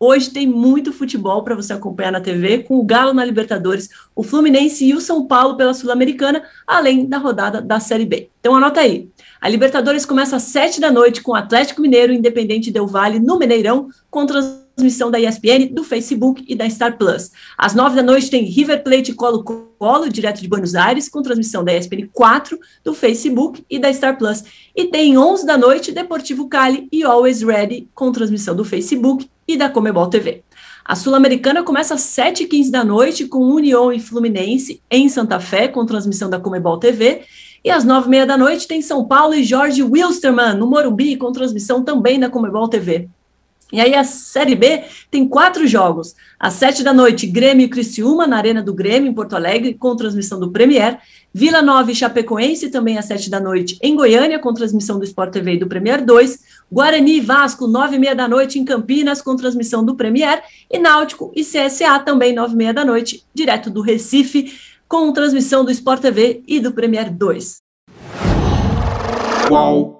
Hoje tem muito futebol para você acompanhar na TV, com o Galo na Libertadores, o Fluminense e o São Paulo pela Sul-Americana, além da rodada da Série B. Então anota aí. A Libertadores começa às 7 da noite com o Atlético Mineiro Independente Del Vale no Mineirão, contra trans transmissão da ESPN, do Facebook e da Star Plus. Às nove da noite tem River Plate Colo-Colo, direto de Buenos Aires, com transmissão da ESPN 4, do Facebook e da Star Plus. E tem onze da noite Deportivo Cali e Always Ready, com transmissão do Facebook e da Comebol TV. A Sul-Americana começa às 7h15 da noite com União e Fluminense em Santa Fé, com transmissão da Comebol TV. E às nove e meia da noite tem São Paulo e Jorge Wilstermann no Morumbi, com transmissão também da Comebol TV. E aí a Série B tem quatro jogos. Às sete da noite, Grêmio e Criciúma, na Arena do Grêmio, em Porto Alegre, com transmissão do Premier. Vila Nova e Chapecoense, também às sete da noite, em Goiânia, com transmissão do Sport TV e do Premier 2. Guarani e Vasco, nove e meia da noite, em Campinas, com transmissão do Premier. E Náutico e CSA, também nove e meia da noite, direto do Recife, com transmissão do Sport TV e do Premier 2. Qual?